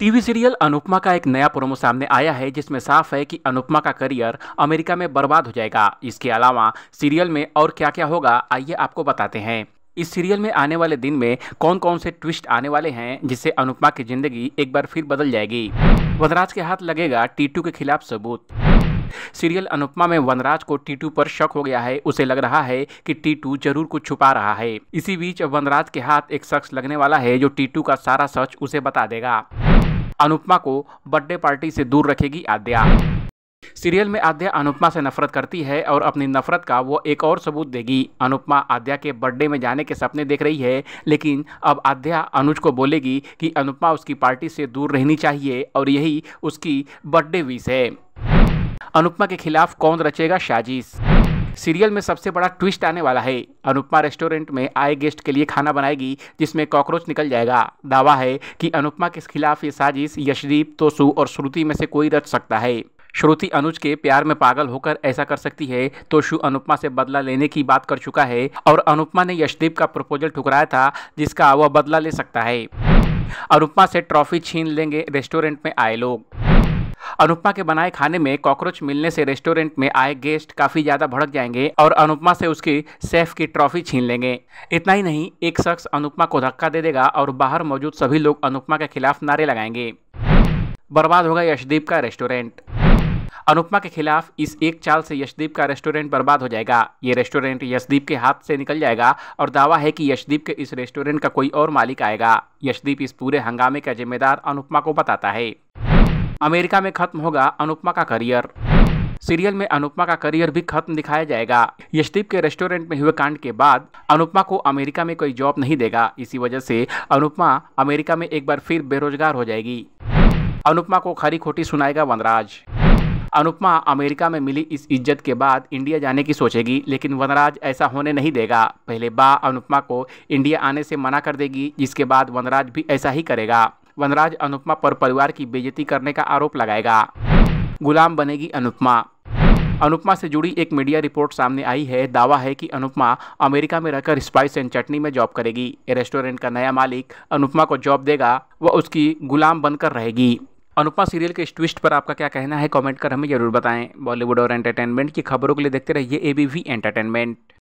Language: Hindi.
टीवी सीरियल अनुपमा का एक नया प्रोमो सामने आया है जिसमें साफ है कि अनुपमा का करियर अमेरिका में बर्बाद हो जाएगा इसके अलावा सीरियल में और क्या क्या होगा आइए आपको बताते हैं इस सीरियल में आने वाले दिन में कौन कौन से ट्विस्ट आने वाले हैं जिससे अनुपमा की जिंदगी एक बार फिर बदल जाएगी वनराज के हाथ लगेगा टीटू के खिलाफ सबूत सीरियल अनुपमा में वनराज को टीटू पर शक हो गया है उसे लग रहा है कि टीटू जरूर कुछ छुपा रहा है इसी बीच वनराज के हाथ एक शख्स लगने वाला है जो टीटू का सारा सच उसे बता देगा अनुपमा को बर्थडे पार्टी से दूर रखेगी आद्या सीरियल में आद्या अनुपमा से नफरत करती है और अपनी नफरत का वो एक और सबूत देगी अनुपमा आद्या के बर्थडे में जाने के सपने देख रही है लेकिन अब आद्या अनुज को बोलेगी कि अनुपमा उसकी पार्टी से दूर रहनी चाहिए और यही उसकी बर्थडे विश है अनुपमा के खिलाफ कौन रचेगा साजिश सीरियल में सबसे बड़ा ट्विस्ट आने वाला है अनुपमा रेस्टोरेंट में आए गेस्ट के लिए खाना बनाएगी जिसमें कॉकरोच निकल जाएगा दावा है कि अनुपमा के खिलाफ ये साजिश यशदीप तोसु और श्रुति में से कोई रच सकता है श्रुति अनुज के प्यार में पागल होकर ऐसा कर सकती है तो शु अनुपमा से बदला लेने की बात कर चुका है और अनुपमा ने यशदीप का प्रपोजल ठुकराया था जिसका वह बदला ले सकता है अनुपमा से ट्रॉफी छीन लेंगे रेस्टोरेंट में आए लोग अनुपमा के बनाए खाने में कॉकरोच मिलने से रेस्टोरेंट में आए गेस्ट काफी ज्यादा भड़क जाएंगे और अनुपमा से उसकी सेफ की ट्रॉफी छीन लेंगे इतना ही नहीं एक शख्स अनुपमा को धक्का दे देगा और बाहर मौजूद सभी लोग अनुपमा के खिलाफ नारे लगाएंगे बर्बाद होगा यशदीप का रेस्टोरेंट अनुपमा के खिलाफ इस एक चाल से यशदीप का रेस्टोरेंट बर्बाद हो जाएगा ये रेस्टोरेंट यशदीप के हाथ से निकल जाएगा और दावा है कि यशदीप के इस रेस्टोरेंट का कोई और मालिक आएगा यशदीप इस पूरे हंगामे का जिम्मेदार अनुपमा को बताता है अमेरिका में खत्म होगा अनुपमा का करियर सीरियल में अनुपमा का करियर भी खत्म दिखाया जाएगा यशदीप के रेस्टोरेंट में हुए कांड के बाद अनुपमा को अमेरिका में कोई जॉब नहीं देगा इसी वजह से अनुपमा अमेरिका में एक बार फिर बेरोजगार हो जाएगी अनुपमा को खरी खोटी सुनाएगा वनराज अनुपमा अमेरिका में मिली इस इज्जत के बाद इंडिया जाने की सोचेगी लेकिन वनराज ऐसा होने नहीं देगा पहले बा अनुपमा को इंडिया आने से मना कर देगी जिसके बाद वनराज भी ऐसा ही करेगा वनराज अनुपमा पर परिवार की बेजती करने का आरोप लगाएगा गुलाम बनेगी अनुपमा अनुपमा से जुड़ी एक मीडिया रिपोर्ट सामने आई है दावा है कि अनुपमा अमेरिका में रहकर स्पाइस एंड चटनी में जॉब करेगी रेस्टोरेंट का नया मालिक अनुपमा को जॉब देगा व उसकी गुलाम बनकर रहेगी अनुपमा सीरियल के इस ट्विस्ट पर आपका क्या कहना है कमेंट कर हमें जरूर बताएं बॉलीवुड और एंटरटेनमेंट की खबरों के लिए देखते रहिए एबीवी एंटरटेनमेंट